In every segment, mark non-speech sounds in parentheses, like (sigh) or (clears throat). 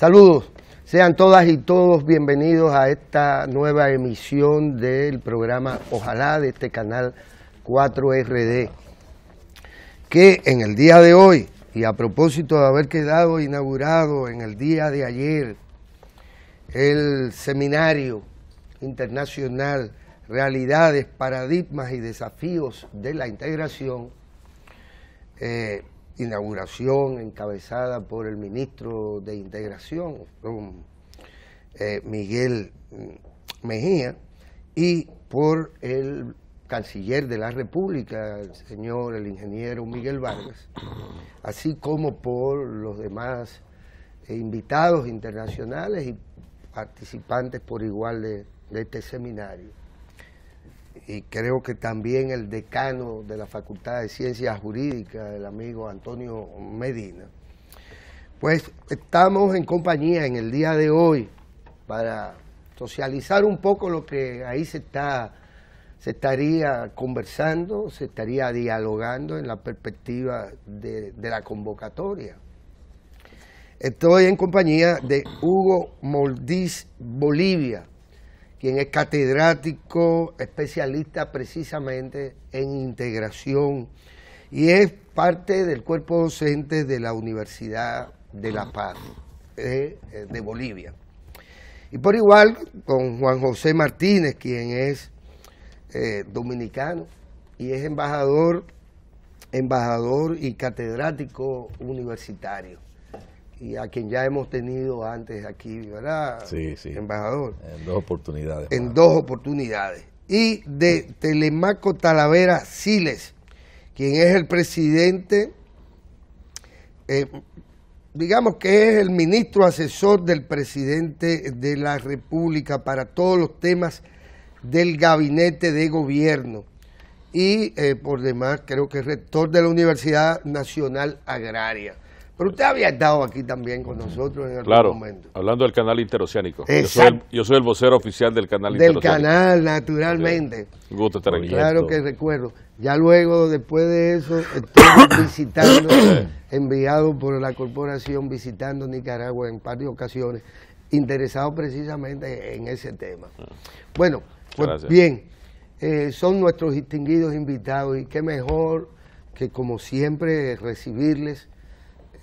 Saludos, sean todas y todos bienvenidos a esta nueva emisión del programa Ojalá de este canal 4RD, que en el día de hoy, y a propósito de haber quedado inaugurado en el día de ayer el seminario internacional Realidades, Paradigmas y Desafíos de la Integración, eh, inauguración encabezada por el ministro de Integración, eh, Miguel mm, Mejía, y por el canciller de la República, el señor, el ingeniero Miguel Vargas, así como por los demás eh, invitados internacionales y participantes por igual de este seminario y creo que también el decano de la Facultad de Ciencias Jurídicas, el amigo Antonio Medina. Pues estamos en compañía en el día de hoy para socializar un poco lo que ahí se está se estaría conversando, se estaría dialogando en la perspectiva de, de la convocatoria. Estoy en compañía de Hugo Moldiz Bolivia, quien es catedrático, especialista precisamente en integración y es parte del cuerpo docente de la Universidad de La Paz eh, eh, de, Bolivia. Y por igual con Juan José Martínez, quien es eh, dominicano y es embajador, embajador y catedrático universitario y a quien ya hemos tenido antes aquí, ¿verdad? Sí, sí. Embajador. En dos oportunidades. En dos oportunidades. Y de Telemaco Talavera Siles, quien es el presidente, eh, digamos que es el ministro asesor del presidente de la República para todos los temas del gabinete de gobierno y eh, por demás creo que es rector de la Universidad Nacional Agraria. Pero usted había estado aquí también con nosotros en algún claro, momento. hablando del canal interoceánico. Yo soy, el, vocero oficial del canal del interoceánico. Del canal, naturalmente. gusto estar aquí. Claro que recuerdo. Ya luego, después de eso, estuve (coughs) visitando, (coughs) enviado por la corporación, visitando Nicaragua en par de ocasiones, interesado precisamente en ese tema. Ah. Bueno, pues bien, eh, son nuestros distinguidos invitados y qué mejor que como siempre recibirles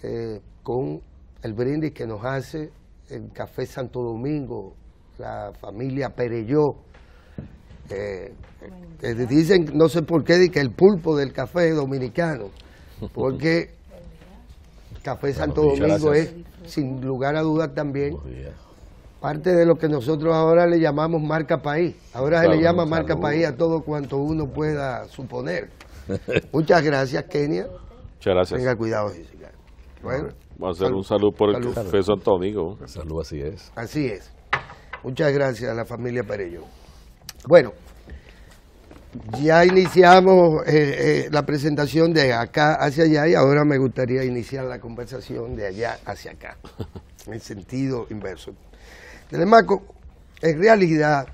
eh, con el brindis que nos hace el Café Santo Domingo, la familia Perelló. Eh, eh, dicen, no sé por qué, que el pulpo del café dominicano, (laughs) porque Café Santo Domingo es, sin lugar a dudas también, parte de lo que nosotros ahora le llamamos marca país. Ahora se le llama marca país a todo cuanto uno pueda suponer. Muchas gracias, Kenia. Muchas gracias. Tenga cuidado, Jessica. Bueno, Va a ser un saludo por el profesor Salud, así es. Así es. Muchas gracias a la familia ello Bueno, ya iniciamos eh, eh, la presentación de acá hacia allá y ahora me gustaría iniciar la conversación de allá hacia acá, (laughs) en sentido inverso. Telemaco, en realidad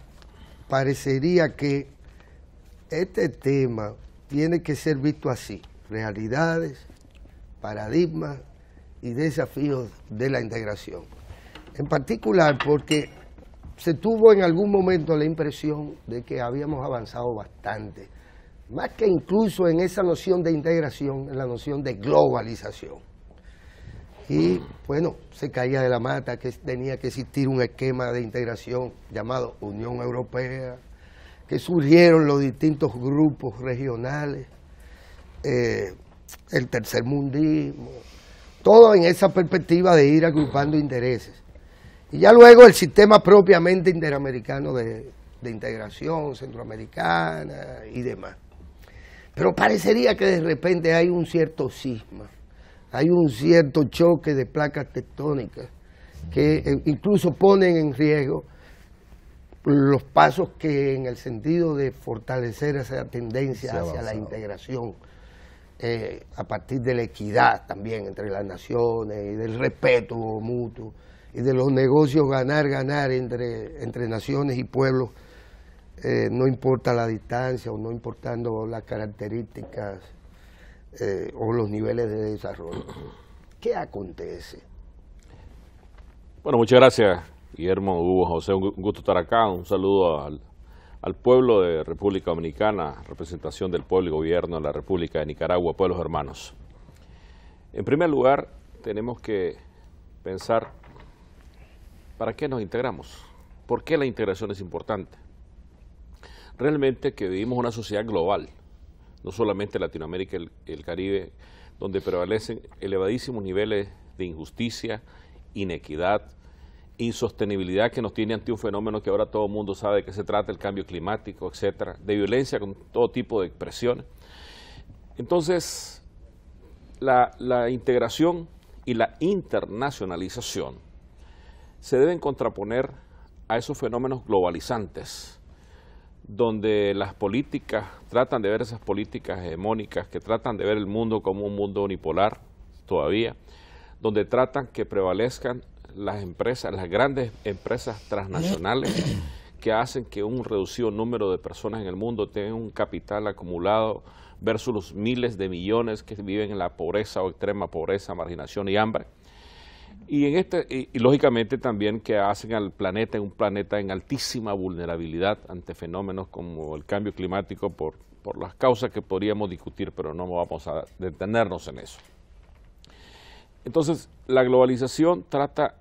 parecería que este tema tiene que ser visto así, realidades, paradigmas y desafíos de la integración. En particular porque se tuvo en algún momento la impresión de que habíamos avanzado bastante, más que incluso en esa noción de integración, en la noción de globalización. Y bueno, se caía de la mata que tenía que existir un esquema de integración llamado Unión Europea, que surgieron los distintos grupos regionales, eh, el el mundismo. Todo en esa perspectiva de ir agrupando intereses. Y ya luego el sistema propiamente interamericano de, integración centroamericana y demás. Pero parecería que de repente hay un cierto cisma, hay un cierto choque de placas tectónicas que eh, incluso ponen en riesgo los pasos que en el sentido de fortalecer esa tendencia hacia la integración. Eh, a partir de la equidad también entre las naciones y del respeto mutuo y de los negocios ganar, ganar entre, entre naciones y pueblos, eh, no importa la distancia o no importando las características eh, o los niveles de desarrollo. ¿Qué acontece? Bueno, muchas gracias, Guillermo Hugo José. Un gusto estar acá. Un saludo al al pueblo de República Dominicana, representación del pueblo y gobierno de la República de Nicaragua, pueblos hermanos. En primer lugar, tenemos que pensar para qué nos integramos, por qué la integración es importante. Realmente que vivimos una sociedad global, no solamente Latinoamérica y el, el Caribe, donde prevalecen elevadísimos niveles de injusticia, inequidad, insostenibilidad que nos tiene ante un fenómeno que ahora todo el mundo sabe de qué se trata, el cambio climático, etcétera, de violencia con todo tipo de expresiones. Entonces, la, la integración y la internacionalización se deben contraponer a esos fenómenos globalizantes, donde las políticas tratan de ver esas políticas hegemónicas, que tratan de ver el mundo como un mundo unipolar todavía, donde tratan que prevalezcan las empresas, las grandes empresas transnacionales que hacen que un reducido número de personas en el mundo tengan un capital acumulado versus los miles de millones que viven en la pobreza o extrema pobreza, marginación y hambre. Y, en este, lógicamente también que hacen al planeta un planeta en altísima vulnerabilidad ante fenómenos como el cambio climático por, por las causas que podríamos discutir, pero no vamos a detenernos en eso. Entonces, la globalización trata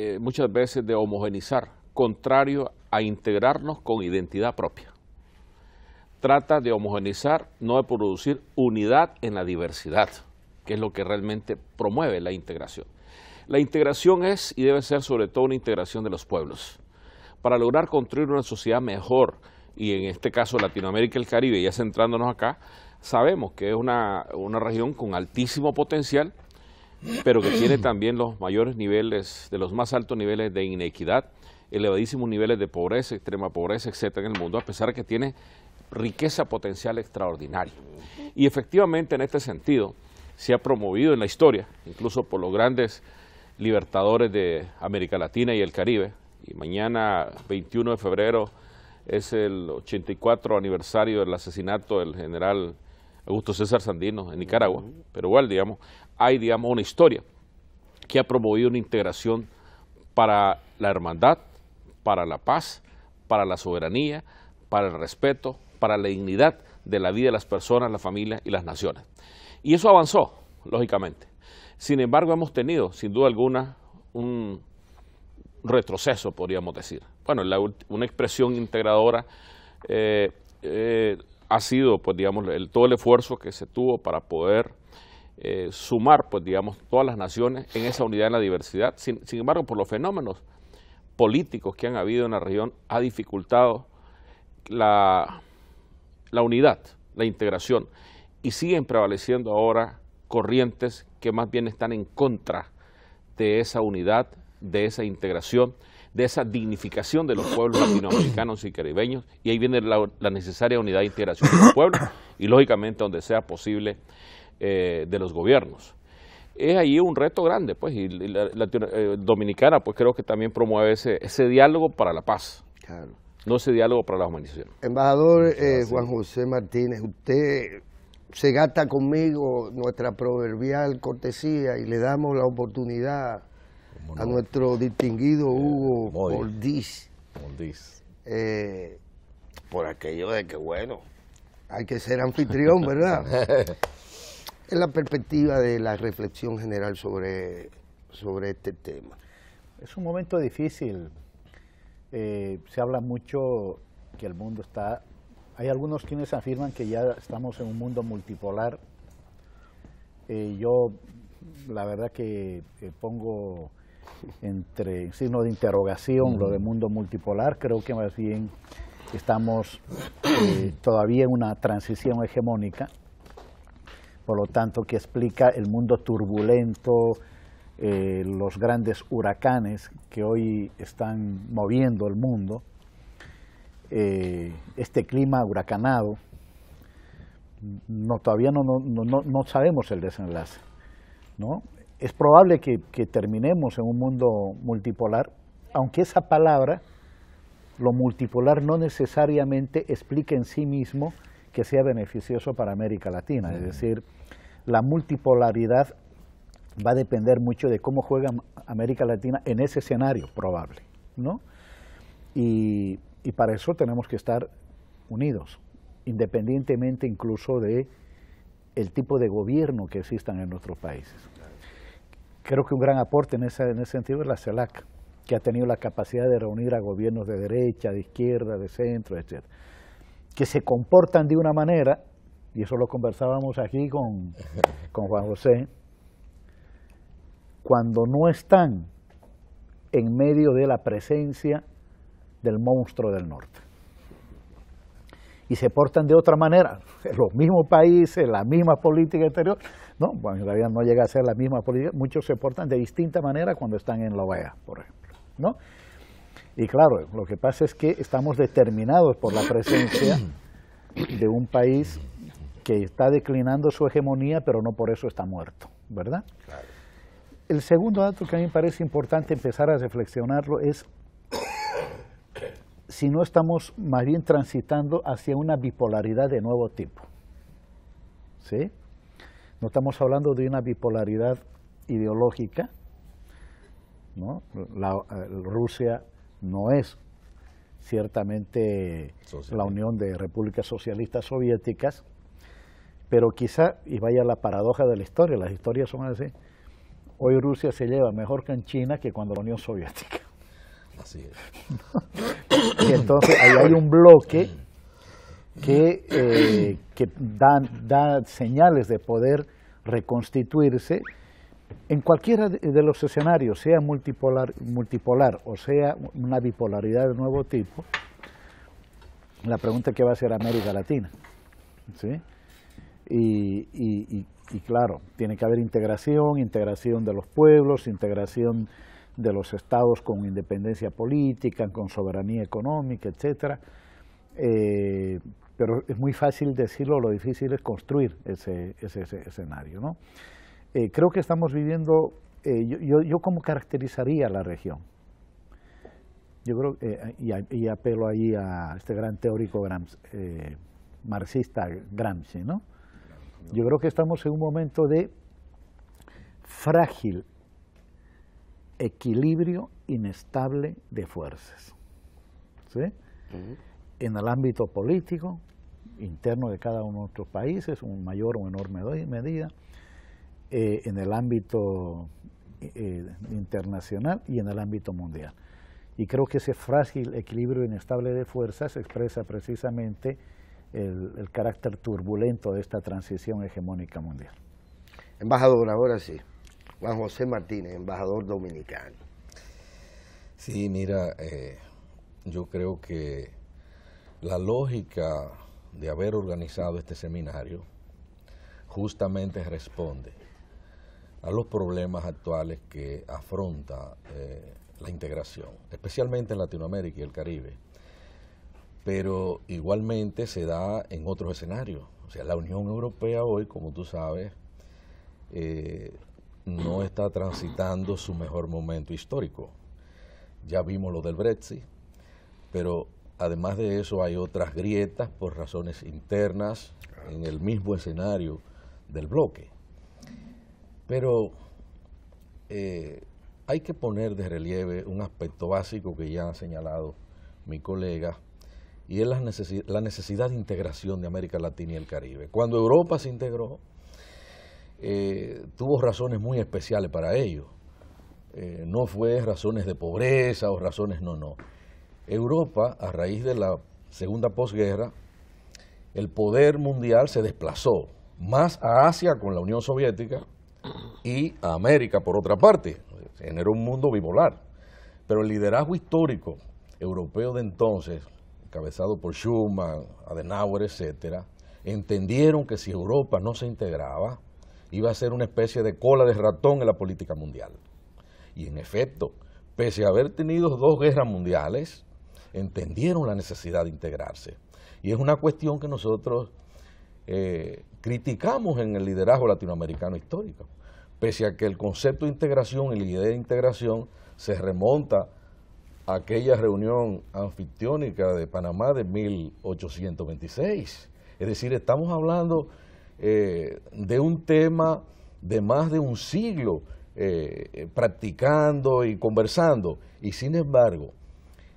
eh, muchas veces de homogenizar, contrario a integrarnos con identidad propia. Trata de homogenizar, no de producir unidad en la diversidad, que es lo que realmente promueve la integración. La integración es y debe ser sobre todo una integración de los pueblos. Para lograr construir una sociedad mejor, y en este caso Latinoamérica y el Caribe, ya centrándonos acá, sabemos que es una, una región con altísimo potencial pero que tiene también los mayores niveles, de los más altos niveles de inequidad, elevadísimos niveles de pobreza, extrema pobreza, etcétera, en el mundo, a pesar de que tiene riqueza potencial extraordinaria. Y efectivamente, en este sentido, se ha promovido en la historia, incluso por los grandes libertadores de América Latina y el Caribe, y mañana, 21 de febrero, es el 84 aniversario del asesinato del general Augusto César Sandino en Nicaragua, pero igual, digamos, hay, digamos, una historia que ha promovido una integración para la hermandad, para la paz, para la soberanía, para el respeto, para la dignidad de la vida de las personas, las familias y las naciones. Y eso avanzó, lógicamente. Sin embargo, hemos tenido, sin duda alguna, un retroceso, podríamos decir. Bueno, una expresión integradora eh, eh, ha sido, pues digamos, todo el esfuerzo que se tuvo para poder eh, sumar, pues digamos, todas las naciones en esa unidad en la diversidad. Sin, embargo, por los fenómenos políticos que han habido en la región, ha dificultado la, la unidad, la integración, y siguen prevaleciendo ahora corrientes que más bien están en contra de esa unidad, de esa integración, de esa dignificación de los pueblos latinoamericanos y caribeños, y ahí viene la, necesaria unidad e integración de los pueblos, y lógicamente donde sea posible eh, de los gobiernos. Es ahí un reto grande, pues, y la, eh, Dominicana, pues creo que también promueve ese, ese diálogo para la paz. Claro. No ese diálogo para la humanización. Embajador eh, Juan José Martínez, usted se gasta conmigo nuestra proverbial cortesía y le damos la oportunidad a nuestro distinguido Hugo Moldís por aquello de que, bueno, hay que ser anfitrión, ¿verdad? (laughs) es la perspectiva de la reflexión general sobre, sobre este tema. Es un momento difícil. Eh, se habla mucho que el mundo está... Hay algunos quienes afirman que ya estamos en un mundo multipolar. Eh, yo, la verdad que eh, pongo entre signo de interrogación lo de mundo multipolar. Creo que más bien estamos todavía en una transición hegemónica por lo tanto que explica el mundo turbulento, eh, los grandes huracanes que hoy están moviendo el mundo, eh, este clima huracanado, no, todavía no, no, sabemos el desenlace. ¿no? Es probable que, que terminemos en un mundo multipolar, aunque esa palabra, lo multipolar, no necesariamente explica en sí mismo que sea beneficioso para América Latina, es decir, la multipolaridad va a depender mucho de cómo juega América Latina en ese escenario probable, ¿no? Y, para eso tenemos que estar unidos, independientemente incluso de el tipo de gobierno que existan en nuestros países. Creo que un gran aporte en ese, en ese sentido es la CELAC, que ha tenido la capacidad de reunir a gobiernos de derecha, de izquierda, de centro, etc., que se comportan de una manera y eso lo conversábamos aquí con, Juan José, cuando no están en medio de la presencia del monstruo del norte. Y se portan de otra manera, los mismos países, la misma política exterior. No, bueno, todavía no llega a ser la misma política, muchos se portan de distinta manera cuando están en la OEA, por ejemplo. ¿no? Y claro, lo que pasa es que estamos determinados por la presencia de un país que está declinando su hegemonía, pero no por eso está muerto, ¿verdad? El segundo dato que a mí me parece importante empezar a reflexionarlo es si no estamos más bien transitando hacia una bipolaridad de nuevo tipo. ¿Sí? No estamos hablando de una bipolaridad ideológica. ¿no? Eh, Rusia no es ciertamente la unión de repúblicas socialistas soviéticas, pero quizá, y vaya la paradoja de la historia, las historias son así, hoy Rusia se lleva mejor que en China que cuando la Unión Soviética. Así es. (laughs) entonces ahí hay un bloque que, eh, da, señales de poder reconstituirse en cualquiera de los escenarios, sea multipolar, multipolar o sea una bipolaridad de nuevo tipo, la pregunta es qué va a hacer América Latina. ¿sí? y, claro, tiene que haber integración, integración de los pueblos, integración de los estados con independencia política, con soberanía económica, etcétera. Eh, pero es muy fácil decirlo, lo difícil es construir ese, escenario. ¿no? Eh, creo que estamos viviendo, eh, yo, yo, caracterizaría la región. Yo creo, y, apelo ahí a este gran teórico marxista Gramsci, ¿no? Yo creo que estamos en un momento de frágil equilibrio inestable de fuerzas. ¿sí? En el ámbito político, interno de cada uno de nuestros países, un mayor o menor medida, eh, en el ámbito eh, internacional y en el ámbito mundial. Y creo que ese frágil equilibrio inestable de fuerzas expresa precisamente el, carácter turbulento de esta transición hegemónica mundial. Embajador, ahora sí. Juan José Martínez, embajador dominicano. Sí, mira, eh, yo creo que la lógica de haber organizado este seminario justamente responde a los problemas actuales que afronta eh, la integración, especialmente en Latinoamérica y el Caribe pero igualmente se da en otros escenarios. O sea, la Unión Europea hoy, como tú sabes, eh, no está transitando su mejor momento histórico. Ya vimos lo del Brexit, pero además de eso hay otras grietas por razones internas en el mismo escenario del bloque. Pero eh, hay que poner de relieve un aspecto básico que ya ha señalado mi colega, y es la necesidad, la necesidad de integración de América Latina y el Caribe. Cuando Europa se integró, eh, tuvo razones muy especiales para ello. Eh, no fue razones de pobreza o razones, no, no. Europa, a raíz de la segunda posguerra, el poder mundial se desplazó más a Asia con la Unión Soviética y a América por otra parte. Generó un mundo bipolar. Pero el liderazgo histórico europeo de entonces encabezado por Schuman, Adenauer, etcétera, entendieron que si Europa no se integraba, iba a ser una especie de cola de ratón en la política mundial. Y en efecto, pese a haber tenido dos guerras mundiales, entendieron la necesidad de integrarse. Y es una cuestión que nosotros eh, criticamos en el liderazgo latinoamericano histórico, pese a que el concepto de integración, y la idea de integración, se remonta aquella reunión anfictiónica de Panamá de 1826. Es decir, estamos hablando eh, de un tema de más de un siglo eh, practicando y conversando. Y sin embargo,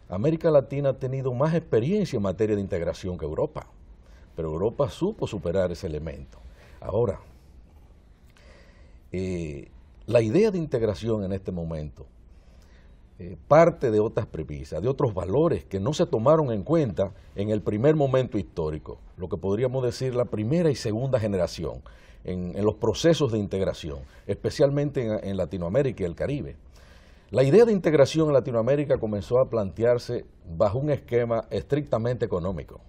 América Latina ha tenido más experiencia en materia de integración que Europa. Pero Europa supo superar ese elemento. Ahora, eh, la idea de integración en este momento eh, parte de otras premisas, de otros valores que no se tomaron en cuenta en el primer momento histórico, lo que podríamos decir la primera y segunda generación en, los procesos de integración, especialmente en Latinoamérica y el Caribe. La idea de integración en Latinoamérica comenzó a plantearse bajo un esquema estrictamente económico.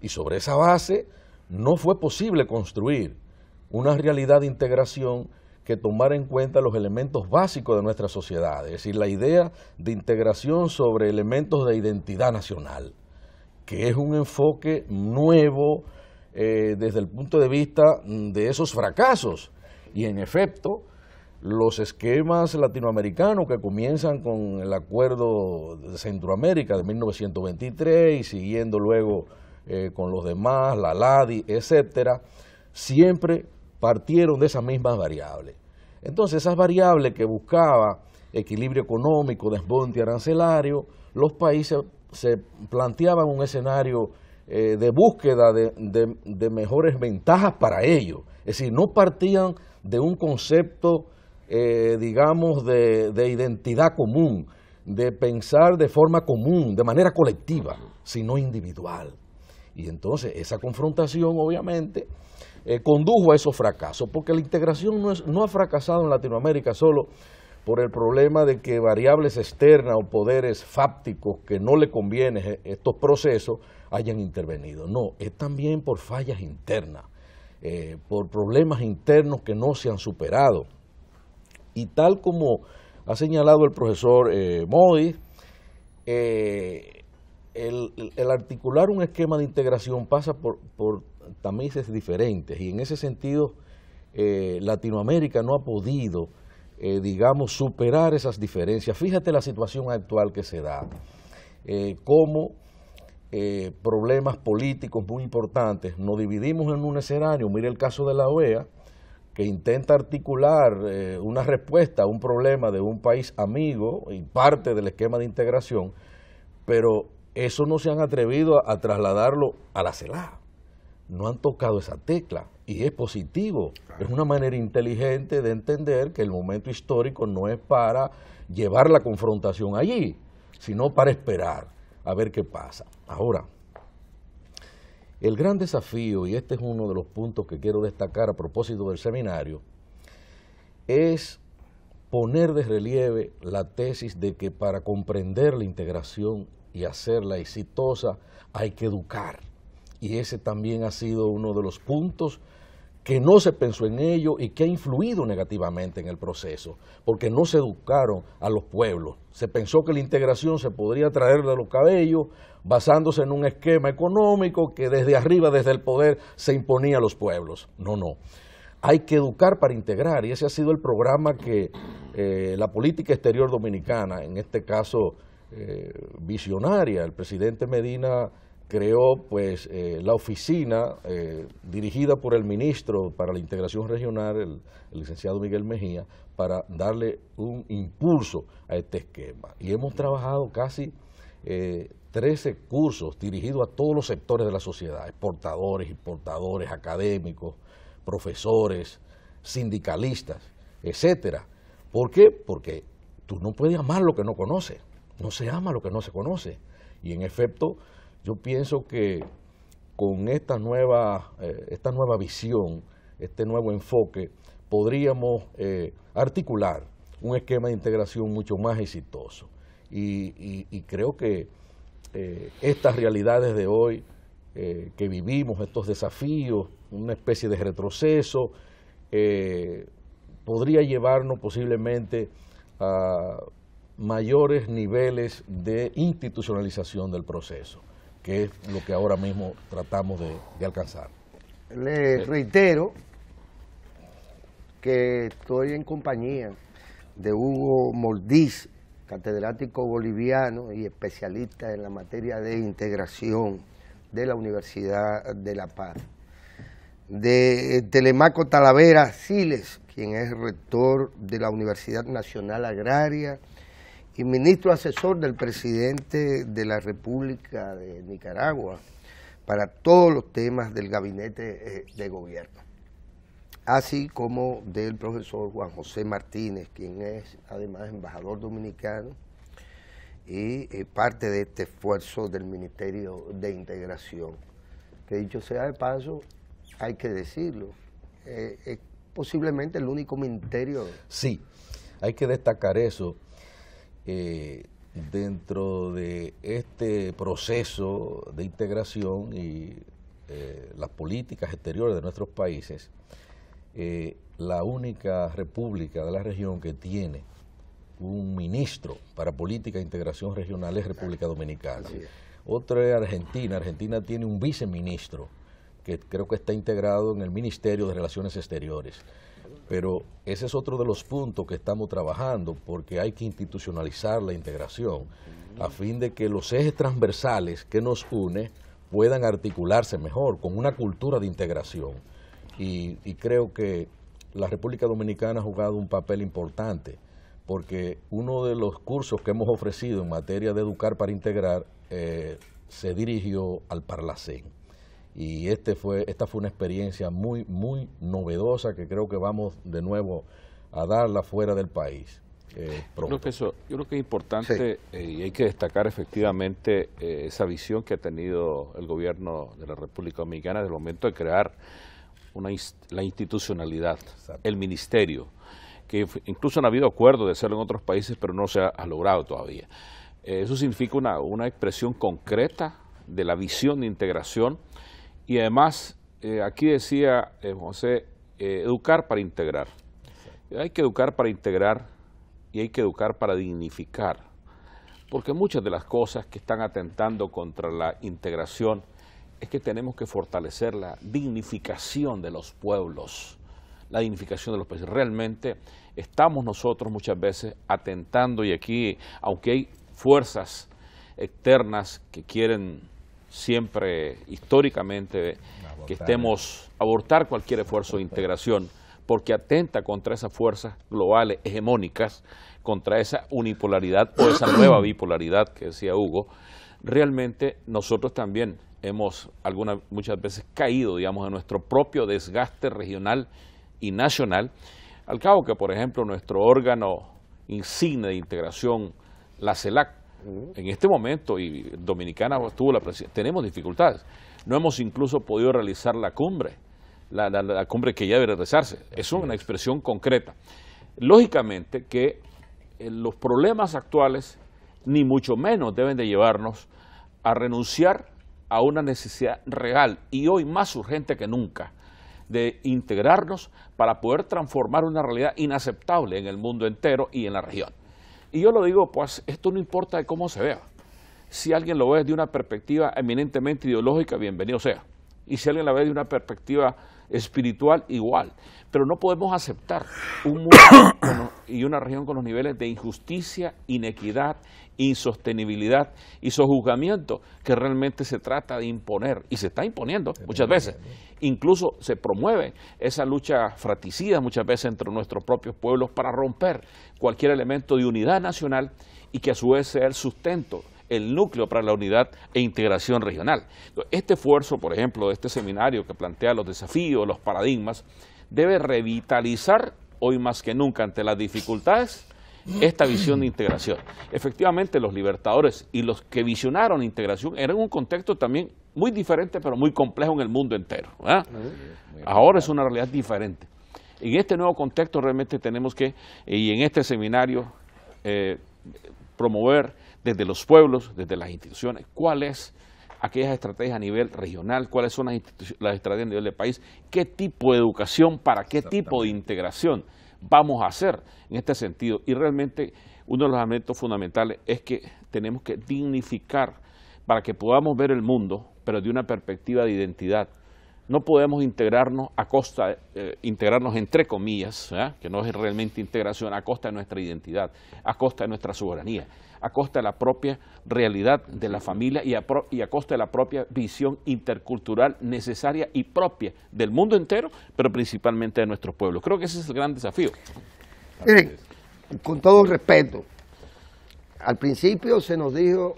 Y sobre esa base no fue posible construir una realidad de integración que tomar en cuenta los elementos básicos de nuestra sociedad, es decir, la idea de integración sobre elementos de identidad nacional, que es un enfoque nuevo eh, desde el punto de vista mm, de esos fracasos. Y en efecto, los esquemas latinoamericanos que comienzan con el acuerdo de Centroamérica de 1923 y siguiendo luego eh, con los demás, la LADI, etcétera, siempre partieron de esas mismas variables. Entonces, esas variables que buscaba equilibrio económico, desmonte arancelario, los países se planteaban un escenario eh, de búsqueda de, mejores ventajas para ellos. Es decir, no partían de un concepto, eh, digamos, de, de, identidad común, de pensar de forma común, de manera colectiva, sino individual. Y entonces esa confrontación, obviamente, eh, condujo a esos fracasos, porque la integración no, es, no ha fracasado en Latinoamérica solo por el problema de que variables externas o poderes fácticos que no le convienen eh, estos procesos hayan intervenido. No, es también por fallas internas, eh, por problemas internos que no se han superado. Y tal como ha señalado el profesor eh, Modi, el, articular un esquema de integración pasa por tamices diferentes y en ese sentido eh, Latinoamérica no ha podido, eh, digamos, superar esas diferencias. Fíjate la situación actual que se da, como eh, cómo problemas políticos muy importantes nos dividimos en un escenario, mire el caso de la OEA, que intenta articular una respuesta a un problema de un país amigo y parte del esquema de integración, pero eso no se han atrevido a, trasladarlo a la CELA no han tocado esa tecla y es positivo. Es una manera inteligente de entender que el momento histórico no es para llevar la confrontación allí, sino para esperar a ver qué pasa. Ahora, el gran desafío, y este es uno de los puntos que quiero destacar a propósito del seminario, es poner de relieve la tesis de que para comprender la integración y hacerla exitosa hay que educar y ese también ha sido uno de los puntos que no se pensó en ello y que ha influido negativamente en el proceso, porque no se educaron a los pueblos. Se pensó que la integración se podría traer de los cabellos basándose en un esquema económico que desde arriba, desde el poder, se imponía a los pueblos. No, no. Hay que educar para integrar y ese ha sido el programa que eh, la política exterior dominicana, en este caso eh, visionaria, el presidente Medina creó pues eh, la oficina eh, dirigida por el ministro para la integración regional, el, licenciado Miguel Mejía, para darle un impulso a este esquema. Y hemos trabajado casi 13 eh, cursos dirigidos a todos los sectores de la sociedad, exportadores, importadores, académicos, profesores, sindicalistas, etcétera. ¿Por qué? Porque tú no puedes amar lo que no conoces, no se ama lo que no se conoce. Y en efecto, yo pienso que con eh, esta nueva, visión, este nuevo enfoque, podríamos eh, articular un esquema de integración mucho más exitoso. Y, creo que eh, estas realidades de hoy que vivimos, estos desafíos, una especie de retroceso, podría llevarnos posiblemente a mayores niveles de institucionalización del proceso que es lo que ahora mismo tratamos de, alcanzar. Le reitero que estoy en compañía de Hugo Moldiz, catedrático boliviano y especialista en la materia de integración de la Universidad de La Paz. De eh, Telemaco Talavera Siles, quien es rector de la Universidad Nacional Agraria y ministro asesor del presidente de la República de Nicaragua para todos los temas del gabinete eh, de gobierno, así como del profesor Juan José Martínez, quien es además embajador dominicano y eh, parte de este esfuerzo del Ministerio de Integración, que dicho sea de paso, hay que decirlo, eh, es posiblemente el único ministerio. Sí, hay que destacar eso. Eh, dentro de este proceso de integración y eh, las políticas exteriores de nuestros países, eh, la única república de la región que tiene un ministro para política de integración regional es República Dominicana. Otra es Argentina. Argentina tiene un viceministro que creo que está integrado en el Ministerio de Relaciones Exteriores. Pero ese es otro de los puntos que estamos trabajando porque hay que institucionalizar la integración a fin de que los ejes transversales que nos une puedan articularse mejor con una cultura de integración. Y, creo que la República Dominicana ha jugado un papel importante porque uno de los cursos que hemos ofrecido en materia de educar para integrar eh, se dirigió al Parlacén y este fue, esta fue una experiencia muy, muy novedosa que creo que vamos de nuevo a darla fuera del país. yo, creo que yo creo que es importante eh, y hay que destacar efectivamente eh, esa visión que ha tenido el gobierno de la República Dominicana desde el momento de crear una la institucionalidad, el ministerio, que incluso ha habido acuerdos de hacerlo en otros países, pero no se ha, logrado todavía. Eh, eso significa una expresión concreta de la visión de integración y además, eh, aquí decía eh, José, eh, educar para integrar. Hay que educar para integrar y hay que educar para dignificar, porque muchas de las cosas que están atentando contra la integración es que tenemos que fortalecer la dignificación de los pueblos, la dignificación de los países. Realmente estamos nosotros muchas veces atentando y aquí, aunque hay fuerzas externas que quieren siempre históricamente que estemos abortar cualquier esfuerzo de integración porque atenta contra esas fuerzas globales hegemónicas, contra esa unipolaridad o esa nueva (clears throat) bipolaridad que decía Hugo, realmente nosotros también hemos algunas muchas veces caído, digamos, en nuestro propio desgaste regional y nacional, al cabo que, por ejemplo, nuestro órgano insigne de integración, la CELAC, en este momento, y Dominicana tuvo la presidencia, tenemos dificultades. No hemos incluso podido realizar la cumbre, la, cumbre que ya debe realizarse. es una expresión concreta. Lógicamente que eh, los problemas actuales, ni mucho menos deben de llevarnos a renunciar a una necesidad real y hoy más urgente que nunca de integrarnos para poder transformar una realidad inaceptable en el mundo entero y en la región. Y yo lo digo, pues esto no importa de cómo se vea. Si alguien lo ve de una perspectiva eminentemente ideológica, bienvenido sea. Y si alguien la ve desde una perspectiva espiritual igual. Pero no podemos aceptar un mundo (coughs) y una región con los niveles de injusticia, inequidad, insostenibilidad y sojuzgamiento que realmente se trata de imponer y se está imponiendo muchas veces. Incluso se promueve esa lucha fraticida muchas veces entre nuestros propios pueblos para romper cualquier elemento de unidad nacional y que a su vez sea el sustento el núcleo para la unidad e integración regional. Este esfuerzo, por ejemplo, de este seminario que plantea los desafíos, los paradigmas, debe revitalizar hoy más que nunca ante las dificultades esta visión de integración. Efectivamente, los libertadores y los que visionaron integración eran un contexto también muy diferente, pero muy complejo en el mundo entero. Ahora es una realidad diferente. En este nuevo contexto realmente tenemos que, y en este seminario, eh, promover desde los pueblos, desde las instituciones, cuáles es aquellas estrategias a nivel regional, cuáles son las, estrategias a nivel de país, qué tipo de educación, para qué tipo de integración vamos a hacer en este sentido. Y realmente uno de los elementos fundamentales es que tenemos que dignificar para que podamos ver el mundo, pero de una perspectiva de identidad. No podemos integrarnos a costa, eh, integrarnos entre comillas, ¿eh? que no es realmente integración, a costa de nuestra identidad, a costa de nuestra soberanía a costa de la propia realidad de la familia y a, y a costa de la propia visión intercultural necesaria y propia del mundo entero, pero principalmente de nuestros pueblos. Creo que ese es el gran desafío. Miren, con todo respeto, al principio se nos dijo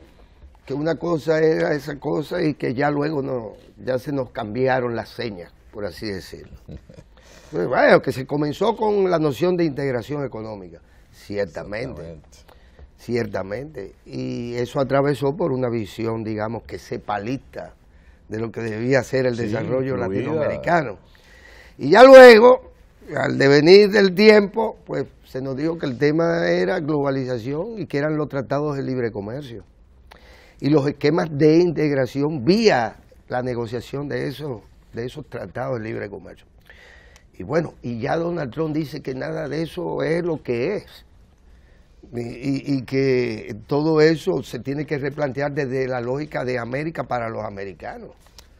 que una cosa era esa cosa y que ya luego no, ya se nos cambiaron las señas, por así decirlo. bueno, (laughs) pues, que se comenzó con la noción de integración económica, ciertamente. Ciertamente. Y eso atravesó por una visión, digamos, que sepalista de lo que debía ser el desarrollo latinoamericano. Y ya luego, al devenir del tiempo, pues se nos dijo que el tema era globalización y que eran los tratados de libre comercio. Y los esquemas de integración vía la negociación de esos, de esos tratados de libre comercio. Y bueno, y ya Donald Trump dice que nada de eso es lo que es. Y, que todo eso se tiene que replantear desde la lógica de América para los americanos.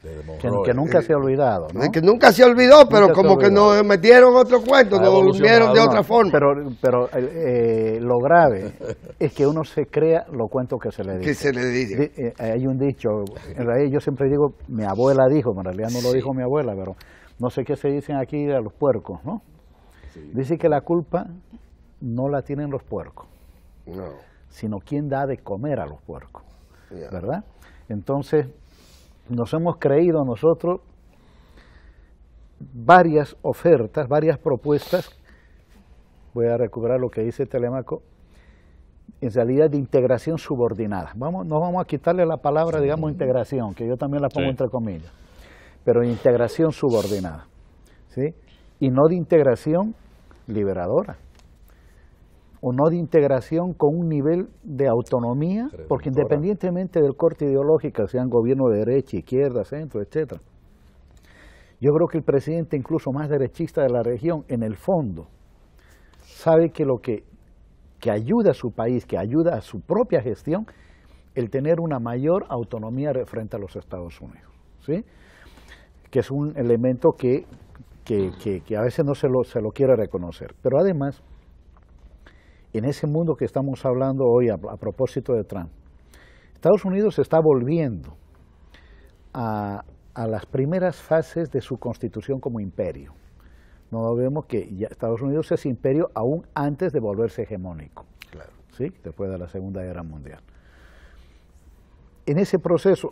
Que, nunca se ha olvidado. Que nunca se olvidó, pero como que nos metieron otro cuento, nos durmieron de otra forma. Pero, pero eh, eh, lo grave es que uno se crea los cuentos que se le dice. Eh, hay un dicho, en realidad yo siempre digo, mi abuela dijo, en realidad no lo dijo mi abuela, pero no sé qué se dicen aquí a los puercos, ¿no? Dice que la culpa no la tienen los puercos Sino quién da de comer a los puercos. ¿Verdad? Entonces, nos hemos creído nosotros varias ofertas, varias propuestas. Voy a recuperar lo que dice este Telemaco, en realidad de integración subordinada. Vamos, no vamos a quitarle la palabra, digamos, integración, que yo también la pongo entre comillas, pero integración subordinada, ¿sí? Y no de integración liberadora, o no de integración con un nivel de autonomía, porque independientemente del corte ideológico, sean gobierno de derecha, izquierda, centro, etcétera. Yo creo que el presidente, incluso más derechista de la región, en el fondo, sabe que lo que, ayuda a su país, que ayuda a su propia gestión, el tener una mayor autonomía frente a los Estados Unidos, ¿sí? que es un elemento que, a veces no se lo, se lo quiere reconocer. Pero además, en ese mundo que estamos hablando hoy a, propósito de Trump, Estados Unidos está volviendo a, las primeras fases de su constitución como imperio. No vemos que Estados Unidos es imperio aún antes de volverse hegemónico, claro. ¿sí? después de la Segunda Guerra Mundial. En ese proceso,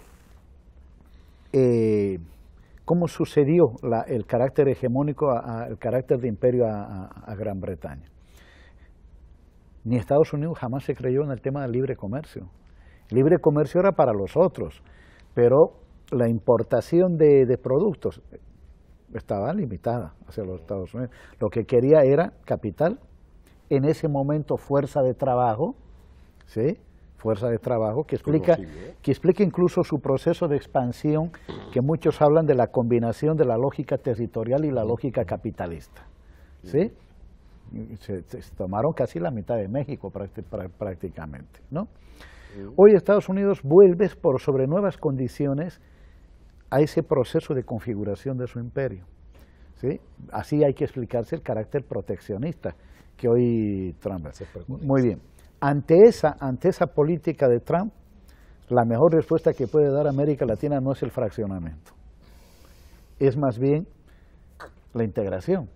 eh, ¿cómo sucedió el carácter hegemónico, el carácter de imperio a Gran Bretaña? ni Estados Unidos jamás se creyó en el tema del libre comercio. libre comercio era para los otros, pero la importación de, de productos estaba limitada hacia los Estados Unidos. Lo que quería era capital, en ese momento fuerza de trabajo, ¿sí? fuerza de trabajo, que explica, ¿eh? que explica incluso su proceso de expansión, que muchos hablan de la combinación de la lógica territorial y la lógica capitalista. ¿sí? se, tomaron casi la mitad de México prácticamente. ¿no? Hoy Estados Unidos vuelve por sobre nuevas condiciones a ese proceso de configuración de su imperio. ¿sí? Así hay que explicarse el carácter proteccionista que hoy Trump hace. Muy bien. Ante esa, ante esa política de Trump, la mejor respuesta que puede dar América Latina no es el fraccionamiento, es más bien la integración.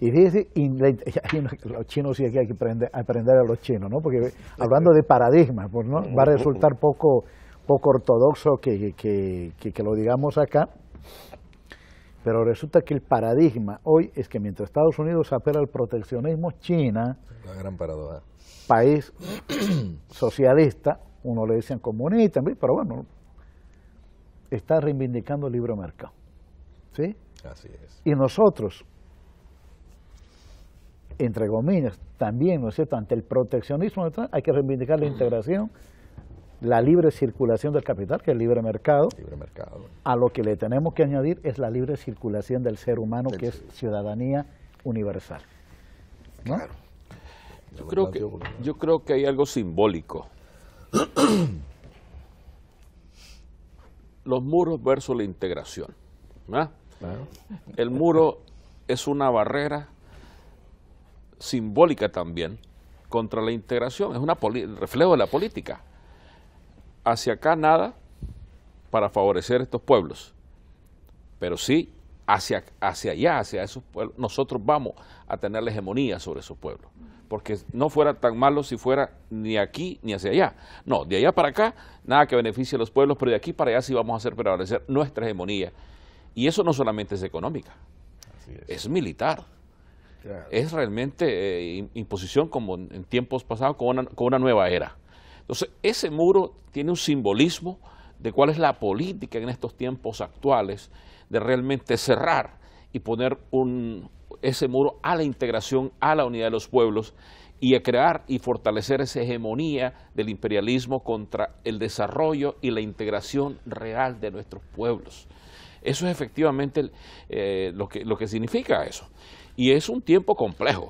Y dice, (laughs) los chinos sí hay que aprender, a los chinos, ¿no? Porque hablando de paradigma, pues, ¿no? va a resultar poco, poco ortodoxo que, lo digamos acá, pero resulta que el paradigma hoy es que mientras Estados Unidos apela al proteccionismo, China, país (clears throat) socialista, uno le dicen comunista, pero bueno, está reivindicando el libre mercado. ¿sí? Así es. Y nosotros, entre comillas, también, ¿no es cierto?, ante el proteccionismo, hay que reivindicar la integración, la libre circulación del capital, que es el libre mercado. A lo que le tenemos que añadir es la libre circulación del ser humano, que es ciudadanía universal. Claro. Yo creo, que, yo creo que hay algo simbólico. (coughs) Los muros versus la integración. El muro es una barrera simbólica también contra la integración, es un reflejo de la política. Hacia acá nada para favorecer estos pueblos, pero sí hacia, hacia allá, hacia esos pueblos, nosotros vamos a tener la hegemonía sobre esos pueblos, porque no fuera tan malo si fuera ni aquí ni hacia allá. No, de allá para acá nada que beneficie a los pueblos, pero de aquí para allá sí vamos a hacer prevalecer nuestra hegemonía. Y eso no solamente es económica, es militar es realmente eh, imposición como en tiempos pasados, con una, nueva era. Entonces, ese muro tiene un simbolismo de cuál es la política en estos tiempos actuales de realmente cerrar y poner ese muro a la integración, a la unidad de los pueblos y a crear y fortalecer esa hegemonía del imperialismo contra el desarrollo y la integración real de nuestros pueblos. Eso es efectivamente eh, lo que significa eso. Y es un tiempo complejo.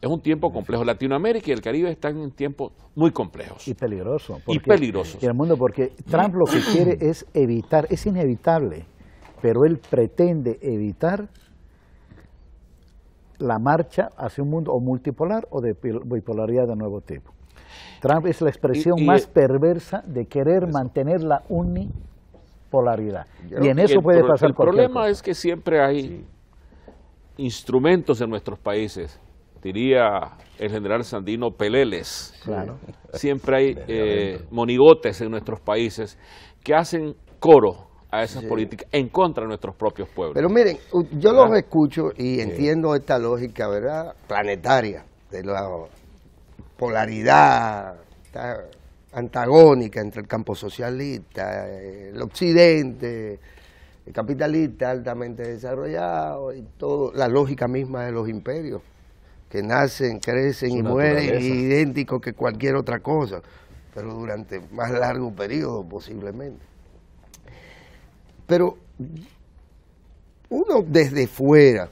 Es un tiempo complejo. Latinoamérica y el Caribe están en tiempos muy complejos. Y peligroso. y peligrosos. Y el mundo, porque Trump lo que quiere (clears throat) es evitar, es inevitable, pero él pretende evitar la marcha hacia un mundo o multipolar o de bipolaridad de nuevo tipo. Trump es la expresión más perversa de querer mantener la unipolaridad. y en eso puede pasar El problema es que siempre hay instrumentos en nuestros países, diría el general Sandino Peleles. Siempre hay eh, monigotes en nuestros países que hacen coro a esas políticas en contra de nuestros propios pueblos. Pero miren, yo los ah. escucho y entiendo esta lógica, ¿verdad? Planetaria, de la polaridad antagónica entre el campo socialista, el occidente, capitalista altamente desarrollado y todo, la lógica misma de los imperios, que nacen, crecen y mueren idénticos que cualquier otra cosa, pero durante más largo periodo posiblemente. Pero uno desde fuera,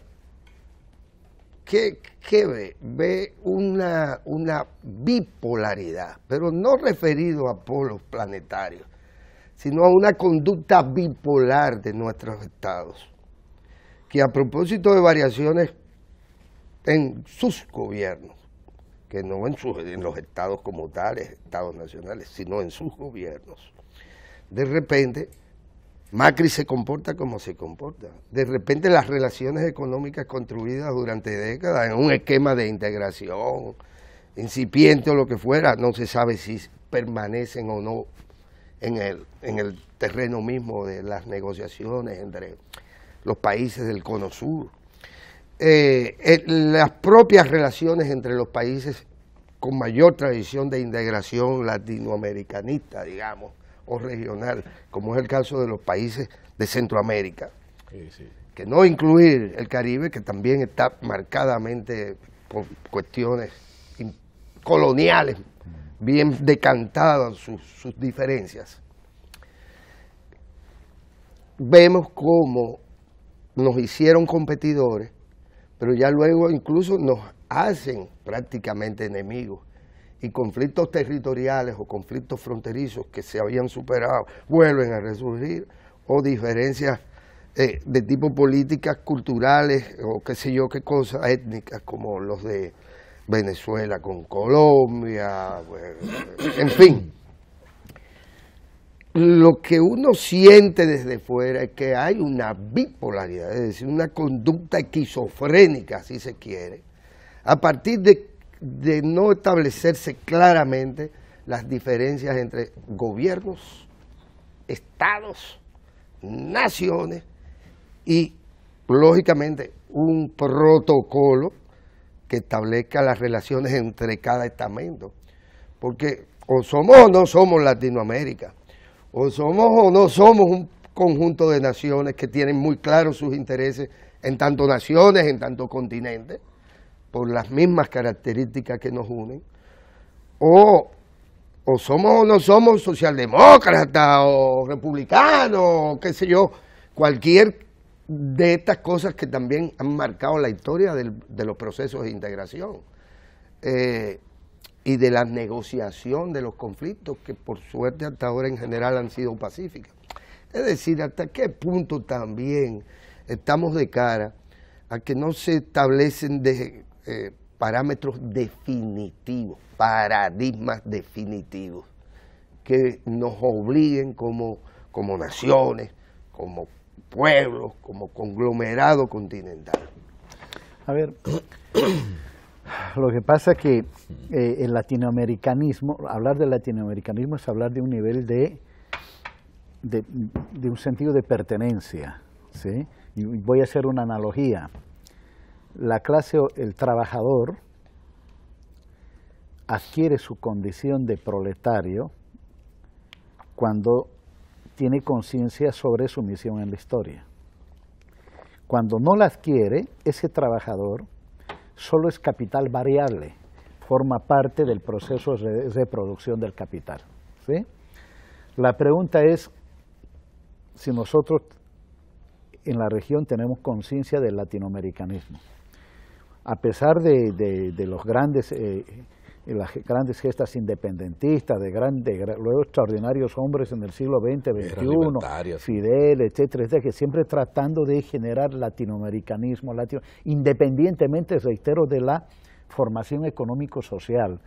¿qué, qué ve? Ve una, una bipolaridad, pero no referido a polos planetarios, sino a una conducta bipolar de nuestros estados, que a propósito de variaciones en sus gobiernos, que no en, en los estados como tales, estados nacionales, sino en sus gobiernos, de repente Macri se comporta como se comporta. De repente las relaciones económicas construidas durante décadas en un esquema de integración, incipiente o lo que fuera, no se sabe si permanecen o no en el, en el terreno mismo de las negociaciones entre los países del Cono Sur, eh, las propias relaciones entre los países con mayor tradición de integración latinoamericanista, digamos, o regional, como es el caso de los países de Centroamérica. Que no incluir el Caribe, que también está marcadamente por cuestiones coloniales bien decantadas sus, diferencias, vemos cómo nos hicieron competidores, pero ya luego incluso nos hacen prácticamente enemigos y conflictos territoriales o conflictos fronterizos que se habían superado vuelven a resurgir, o diferencias eh, de tipo políticas, culturales o qué sé yo qué cosas étnicas como los de Venezuela con Colombia, en fin. Lo que uno siente desde fuera es que hay una bipolaridad, es decir, una conducta esquizofrénica, si se quiere, a partir de, de no establecerse claramente las diferencias entre gobiernos, estados, naciones y, lógicamente, un protocolo que establezca las relaciones entre cada estamento. Porque o somos o no somos Latinoamérica, o somos o no somos un conjunto de naciones que tienen muy claros sus intereses en tanto naciones, en tanto continente, por las mismas características que nos unen, o, o somos o no somos socialdemócrata o republicanos, o qué sé yo, cualquier de estas cosas que también han marcado la historia de los procesos de integración eh, y de la negociación de los conflictos que por suerte hasta ahora en general han sido pacíficas. Es decir, hasta qué punto también estamos de cara a que no se establecen eh, parámetros definitivos, paradigmas definitivos, que nos obliguen como, como naciones, como pueblos, como conglomerado continental. A ver, lo que pasa es que eh, el latinoamericanismo, hablar del latinoamericanismo es hablar de un nivel de, de, un sentido de pertenencia, ¿sí? voy a hacer una analogía. La clase, el trabajador, adquiere su condición de proletario cuando tiene conciencia sobre su misión en la historia. Cuando no la adquiere, ese trabajador solo es capital variable, forma parte del proceso de, reproducción del capital. La pregunta es si nosotros en la región tenemos conciencia del latinoamericanismo. A pesar de, los grandes eh, las grandes gestas independentistas, de, grandes, luego extraordinarios hombres en el siglo XX, XXI, Fidel, etcétera, etcétera, que siempre tratando de generar latinoamericanismo, latino, independientemente, reitero, de la formación económico-social.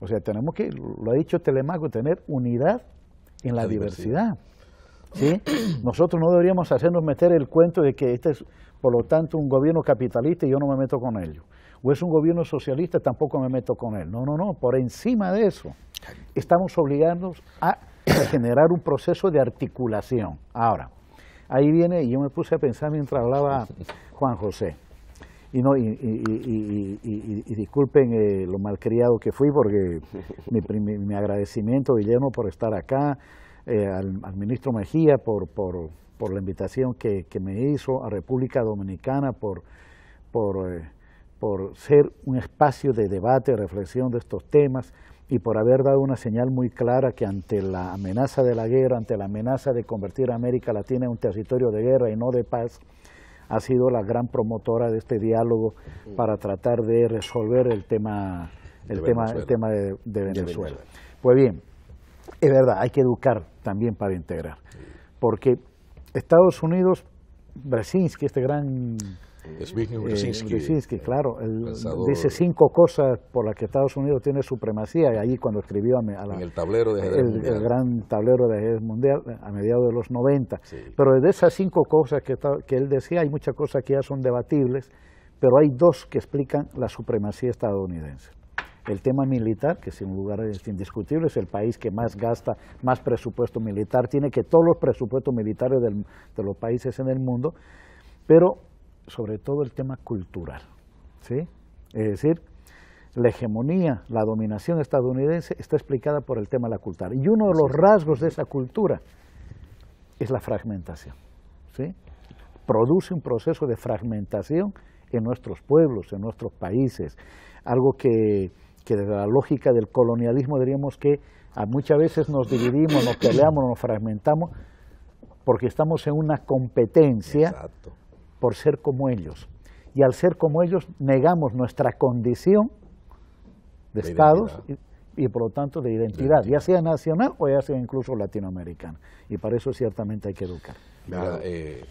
O sea, tenemos que, lo ha dicho Telemaco, tener unidad en la, diversidad. Nosotros no deberíamos hacernos meter el cuento de que este es, por lo tanto, un gobierno capitalista y yo no me meto con ello o es un gobierno socialista, tampoco me meto con él. No, no, no, por encima de eso, estamos obligados a generar un proceso de articulación. Ahora, ahí viene, y yo me puse a pensar mientras hablaba Juan José, y, no, y, disculpen eh, lo malcriado que fui, porque mi, mi, agradecimiento, Guillermo, por estar acá, eh, al, ministro Mejía por, la invitación que, me hizo, a República Dominicana por... por eh, por ser un espacio de debate, reflexión de estos temas y por haber dado una señal muy clara que ante la amenaza de la guerra, ante la amenaza de convertir a América Latina en un territorio de guerra y no de paz, ha sido la gran promotora de este diálogo mm. para tratar de resolver el tema, el tema, tema de, Venezuela. Pues bien, es verdad, hay que educar también para integrar, porque Estados Unidos, que este gran eh, Brzezinski, claro, él dice cinco cosas por las que Estados Unidos tiene supremacía, y ahí cuando escribió a, a el, tablero de el, gran tablero de mundial a mediados de los 90. Pero de esas cinco cosas que, que él decía, hay muchas cosas que ya son debatibles, pero hay dos que explican la supremacía estadounidense el tema militar, que sin lugar es indiscutible, es el país que más gasta, más presupuesto militar tiene que todos los presupuestos militares del, de los países en el mundo, pero sobre todo el tema cultural. ¿sí? Es decir, la hegemonía, la dominación estadounidense está explicada por el tema de la cultura. Y uno de los rasgos de esa cultura es la fragmentación. ¿sí? Produce un proceso de fragmentación en nuestros pueblos, en nuestros países, algo que, desde la lógica del colonialismo diríamos que a muchas veces nos dividimos, nos peleamos, nos fragmentamos, porque estamos en una competencia Exacto por ser como ellos. Y al ser como ellos, negamos nuestra condición de, estados y, por lo tanto de identidad, ya sea nacional o ya sea incluso latinoamericana. Y para eso ciertamente hay que educar. Eh,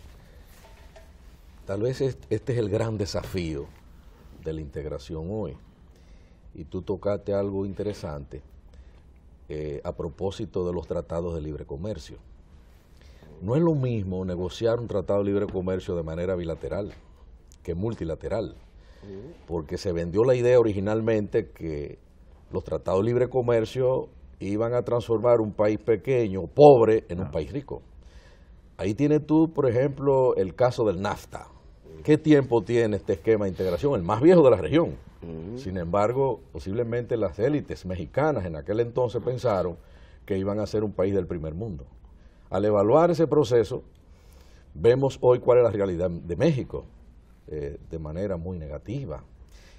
tal vez este es el gran desafío de la integración hoy. Y tú tocaste algo interesante eh, a propósito de los tratados de libre comercio. No es lo mismo negociar un tratado de libre comercio de manera bilateral que multilateral, porque se vendió la idea originalmente que los tratados de libre comercio iban a transformar un país pequeño, pobre, en un ah. país rico. Ahí tienes tú, por ejemplo, el caso del NAFTA. ¿Qué tiempo tiene este esquema de integración? El más viejo de la región. Sin embargo, posiblemente las élites mexicanas en aquel entonces pensaron que iban a ser un país del primer mundo. Al evaluar ese proceso, vemos hoy cuál es la realidad de México eh, de manera muy negativa.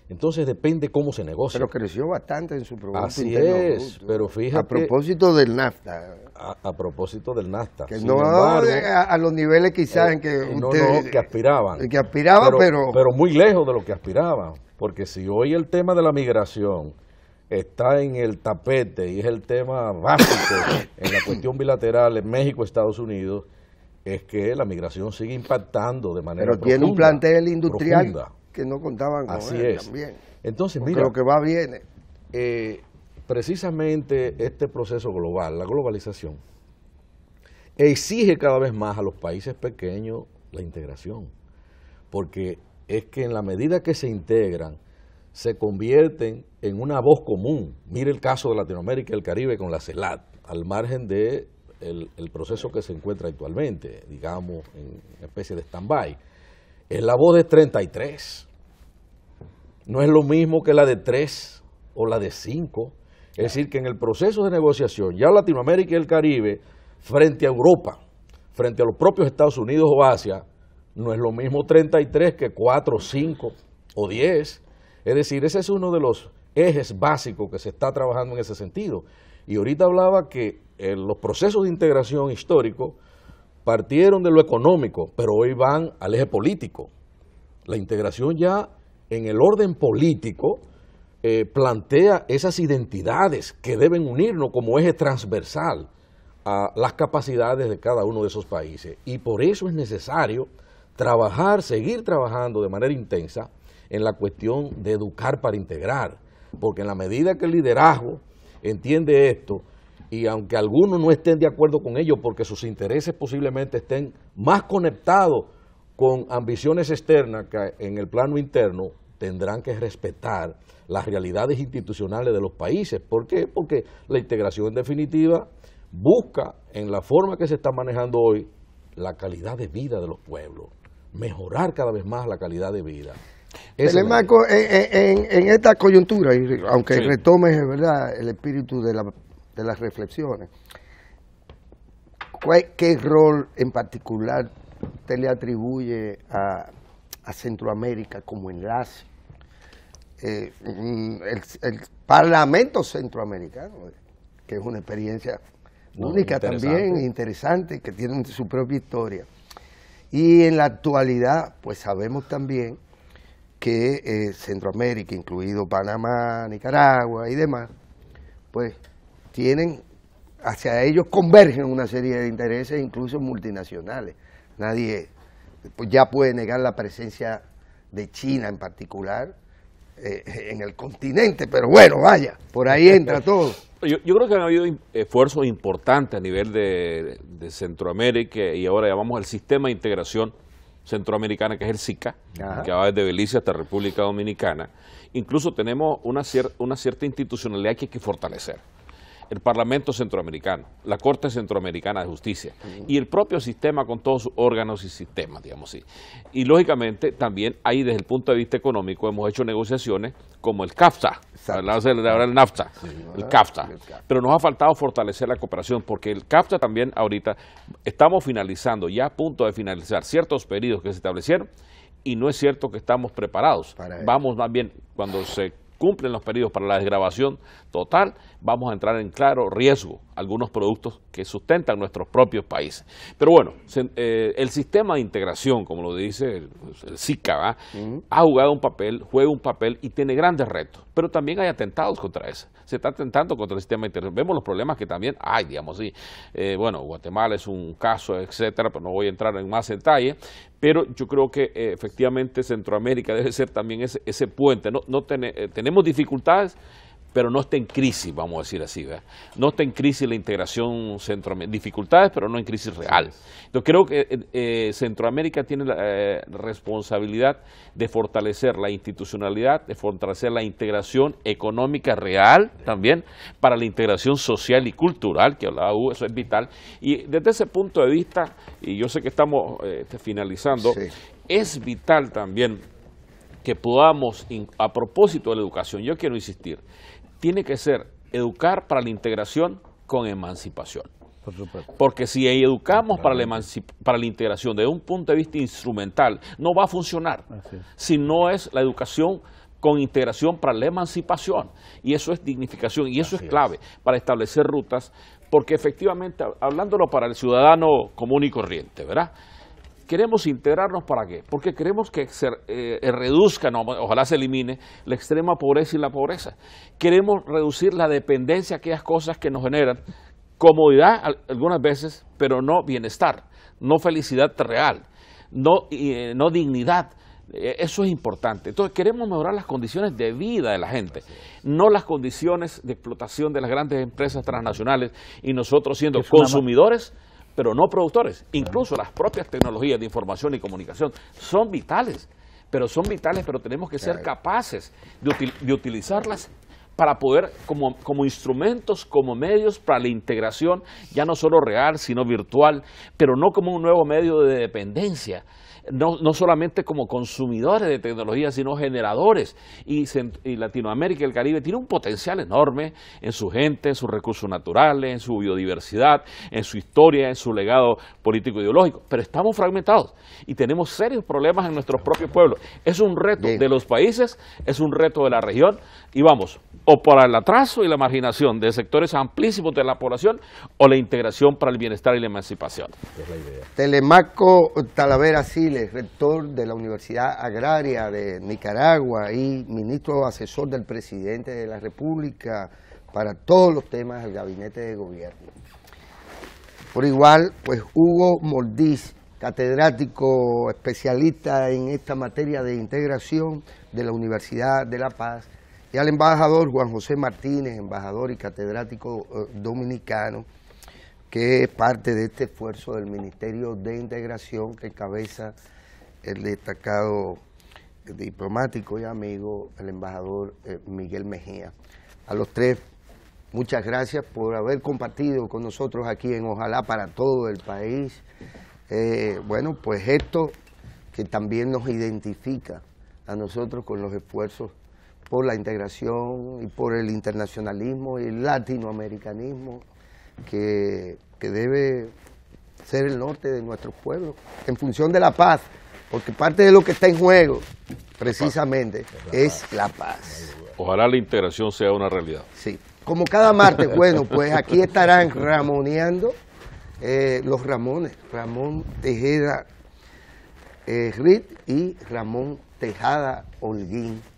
Entonces depende cómo se negocia. Pero creció bastante en su programa. Así es, pero fíjate. A propósito del NAFTA. A, propósito del NAFTA. Que no eh, a, a, los niveles quizás eh, en que no, ustedes, no, que aspiraban. Que aspiraban, pero, pero, pero... muy lejos de lo que aspiraban. Porque si hoy el tema de la migración está en el tapete y es el tema básico (coughs) en la cuestión bilateral en México-Estados Unidos, es que la migración sigue impactando de manera Pero tiene un plantel industrial que no contaban con Así él es. también. Entonces, mira... que va bien. Eh, precisamente este proceso global, la globalización, exige cada vez más a los países pequeños la integración, porque es que en la medida que se integran, se convierten en una voz común. Mire el caso de Latinoamérica y el Caribe con la CELAT, al margen de el, proceso que se encuentra actualmente, digamos, en especie de stand-by. Es la voz de 33. No es lo mismo que la de 3 o la de 5. Es decir, que en el proceso de negociación, ya Latinoamérica y el Caribe, frente a Europa, frente a los propios Estados Unidos o Asia, no es lo mismo 33 que 4, 5 o 10. Es decir, ese es uno de los ejes básicos que se está trabajando en ese sentido. Y ahorita hablaba que eh, los procesos de integración histórico partieron de lo económico, pero hoy van al eje político. La integración ya en el orden político eh, plantea esas identidades que deben unirnos como eje transversal a las capacidades de cada uno de esos países. Y por eso es necesario trabajar, seguir trabajando de manera intensa en la cuestión de educar para integrar, porque en la medida que el liderazgo entiende esto, y aunque algunos no estén de acuerdo con ello, porque sus intereses posiblemente estén más conectados con ambiciones externas que en el plano interno, tendrán que respetar las realidades institucionales de los países. ¿Por qué? Porque la integración en definitiva busca, en la forma que se está manejando hoy, la calidad de vida de los pueblos, mejorar cada vez más la calidad de vida. Eh, eh, en, esta coyuntura, aunque retome ¿verdad? el espíritu de, las reflexiones, ¿qué rol en particular usted le atribuye a, Centroamérica como enlace? Eh, mm, el, Parlamento Centroamericano, que es una experiencia única también, interesante, que tiene su propia historia. Y en la actualidad, pues sabemos también que eh, Centroamérica, incluido Panamá, Nicaragua y demás, pues tienen, hacia ellos convergen una serie de intereses, incluso multinacionales. Nadie pues, ya puede negar la presencia de China en particular eh, en el continente, pero bueno, vaya, por ahí entra (laughs) todo. Yo, creo que ha habido esfuerzos importantes a nivel de, Centroamérica y ahora llamamos al sistema de integración centroamericana, que es el SICA, que va desde Belice hasta República Dominicana. Incluso tenemos una, una cierta institucionalidad que hay que fortalecer el Parlamento Centroamericano, la Corte Centroamericana de Justicia y el propio sistema con todos sus órganos y sistemas, digamos así. Y lógicamente también ahí desde el punto de vista económico hemos hecho negociaciones como el CAFTA, ahora el NAFTA, el CAFTA, pero nos ha faltado fortalecer la cooperación porque el CAFTA también ahorita estamos finalizando, ya a punto de finalizar ciertos periodos que se establecieron y no es cierto que estamos preparados. Vamos más bien, cuando se cumplen los periodos para la desgrabación total, vamos a entrar en claro riesgo algunos productos que sustentan nuestros propios países. Pero bueno, eh, el sistema de integración, como lo dice el, SICA, ha jugado un papel, juega un papel y tiene grandes retos, pero también hay atentados contra eso se está atentando contra el sistema interno Vemos los problemas que también hay, digamos sí. Eh, bueno, Guatemala es un caso, etcétera, pero no voy a entrar en más detalle. Pero yo creo que eh, efectivamente Centroamérica debe ser también ese, ese puente. No, no eh, tenemos dificultades, pero no está en crisis, vamos a decir así, no está en crisis la integración centroamericana, dificultades, pero no en crisis real. Yo creo que eh, eh, Centroamérica tiene la eh, responsabilidad de fortalecer la institucionalidad, de fortalecer la integración económica real también, para la integración social y cultural, que hablaba Hugo, eso es vital. Y desde ese punto de vista, y yo sé que estamos este, finalizando, es vital también que podamos, a propósito de la educación, yo quiero insistir, tiene que ser educar para la integración con emancipación. Porque si educamos para la, para la integración desde un punto de vista instrumental, no va a funcionar. Si no es la educación con integración para la emancipación. Y eso es dignificación y eso es clave para establecer rutas, porque efectivamente, hablándolo para el ciudadano común y corriente, ¿verdad? Queremos integrarnos para qué? Porque queremos que se eh, eh, reduzca, reduzcan, ojalá se elimine, la extrema pobreza y la pobreza. Queremos reducir la dependencia a aquellas cosas que nos generan comodidad algunas veces, pero no bienestar, no felicidad real, no, eh, dignidad. Eso es importante. Entonces queremos mejorar las condiciones de vida de la gente, no las condiciones de explotación de las grandes empresas transnacionales y nosotros siendo consumidores pero no productores. Incluso las propias tecnologías de información y comunicación son vitales, pero son vitales, pero tenemos que ser capaces de, de, utilizarlas para poder, como instrumentos, como medios para la integración, ya no solo real, sino virtual, pero no como un nuevo medio de dependencia, no, no solamente como consumidores de tecnología, sino generadores. Y, Latinoamérica y el Caribe tiene un potencial enorme en su gente, en sus recursos naturales, en su biodiversidad, en su historia, en su legado político-ideológico. E Pero estamos fragmentados y tenemos serios problemas en nuestros propios pueblos. Es un reto de los países, es un reto de la región y vamos, o para el atraso y la marginación de sectores amplísimos de la población o la integración para el bienestar y la emancipación. Telemaco Talavera rector de la Universidad Agraria de Nicaragua y ministro asesor del presidente de la República para todos los temas del gabinete de gobierno. Por igual, pues Hugo Mordiz, catedrático especialista en esta materia de integración de la Universidad de La Paz, y al embajador Juan José Martínez, embajador y catedrático eh, dominicano, que es parte de este esfuerzo del Ministerio de Integración que encabeza el destacado diplomático y amigo, el embajador eh, Miguel Mejía. A los tres, muchas gracias por haber compartido con nosotros aquí en Ojalá para todo el país. Eh, bueno, pues esto que también nos identifica a nosotros con los esfuerzos por la integración y por el internacionalismo y el latinoamericanismo que, debe ser el norte de nuestro pueblo, en función de la paz, porque parte de lo que está en juego, precisamente, es la paz. Ojalá la integración sea una realidad. Sí. Como cada martes, bueno, pues aquí estarán ramoneando eh, los Ramones, Ramón Tejeda eh, Rit y Ramón Tejada Holguín.